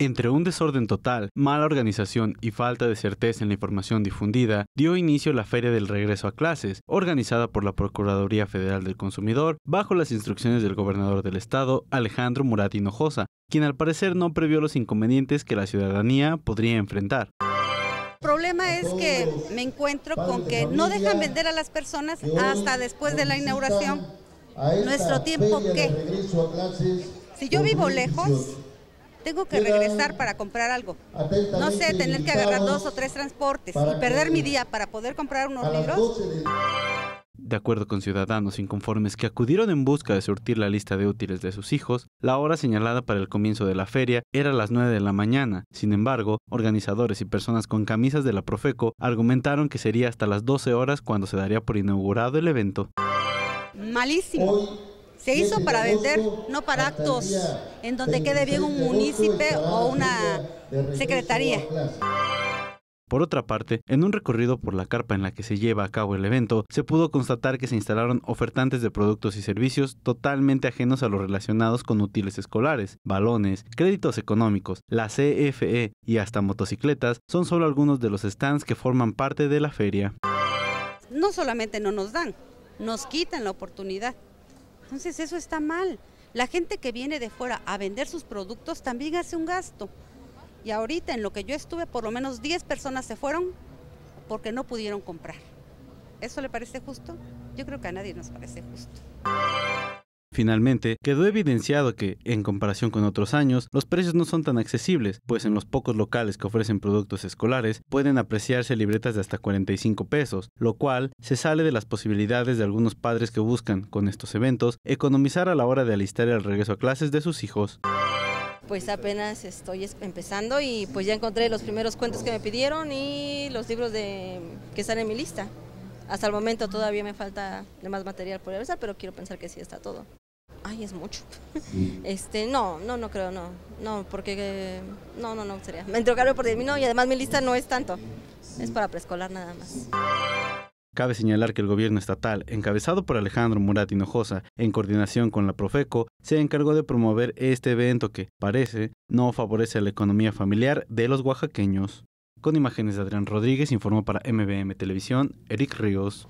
Entre un desorden total, mala organización y falta de certeza en la información difundida, dio inicio la Feria del Regreso a Clases, organizada por la Procuraduría Federal del Consumidor bajo las instrucciones del gobernador del estado, Alejandro Murat Hinojosa, quien al parecer no previó los inconvenientes que la ciudadanía podría enfrentar. El problema es que me encuentro con que no dejan vender a las personas hasta después de la inauguración. ¿Nuestro tiempo qué? Si yo vivo lejos, tengo que regresar para comprar algo. No sé, tener que agarrar dos o tres transportes y perder mi día para poder comprar unos libros. De acuerdo con ciudadanos inconformes que acudieron en busca de surtir la lista de útiles de sus hijos, la hora señalada para el comienzo de la feria era las 9 de la mañana. Sin embargo, organizadores y personas con camisas de la Profeco argumentaron que sería hasta las 12 horas cuando se daría por inaugurado el evento. Malísimo se hizo para vender, no para actos en donde quede bien un munícipe o una secretaría. Por otra parte, en un recorrido por la carpa en la que se lleva a cabo el evento, se pudo constatar que se instalaron ofertantes de productos y servicios totalmente ajenos a los relacionados con útiles escolares, balones, créditos económicos, la CFE y hasta motocicletas son solo algunos de los stands que forman parte de la feria. No solamente no nos dan, nos quitan la oportunidad. Entonces eso está mal. La gente que viene de fuera a vender sus productos también hace un gasto. Y ahorita en lo que yo estuve, por lo menos 10 personas se fueron porque no pudieron comprar. ¿Eso le parece justo? Yo creo que a nadie nos parece justo. Finalmente, quedó evidenciado que, en comparación con otros años, los precios no son tan accesibles, pues en los pocos locales que ofrecen productos escolares pueden apreciarse libretas de hasta 45 pesos, lo cual se sale de las posibilidades de algunos padres que buscan, con estos eventos, economizar a la hora de alistar el regreso a clases de sus hijos. Pues apenas estoy empezando y pues ya encontré los primeros cuentos que me pidieron y los libros de, que están en mi lista. Hasta el momento todavía me falta de más material por revisar, pero quiero pensar que sí está todo ay, es mucho. Mm. este, no, no, no creo, no. No, porque no, no, no sería. Me entregaron por 10 mil, y además mi lista no es tanto. Es para preescolar nada más. Cabe señalar que el gobierno estatal, encabezado por Alejandro Murat Hinojosa, en coordinación con la Profeco, se encargó de promover este evento que, parece, no favorece a la economía familiar de los oaxaqueños. Con imágenes de Adrián Rodríguez, informó para MBM Televisión, Eric Ríos.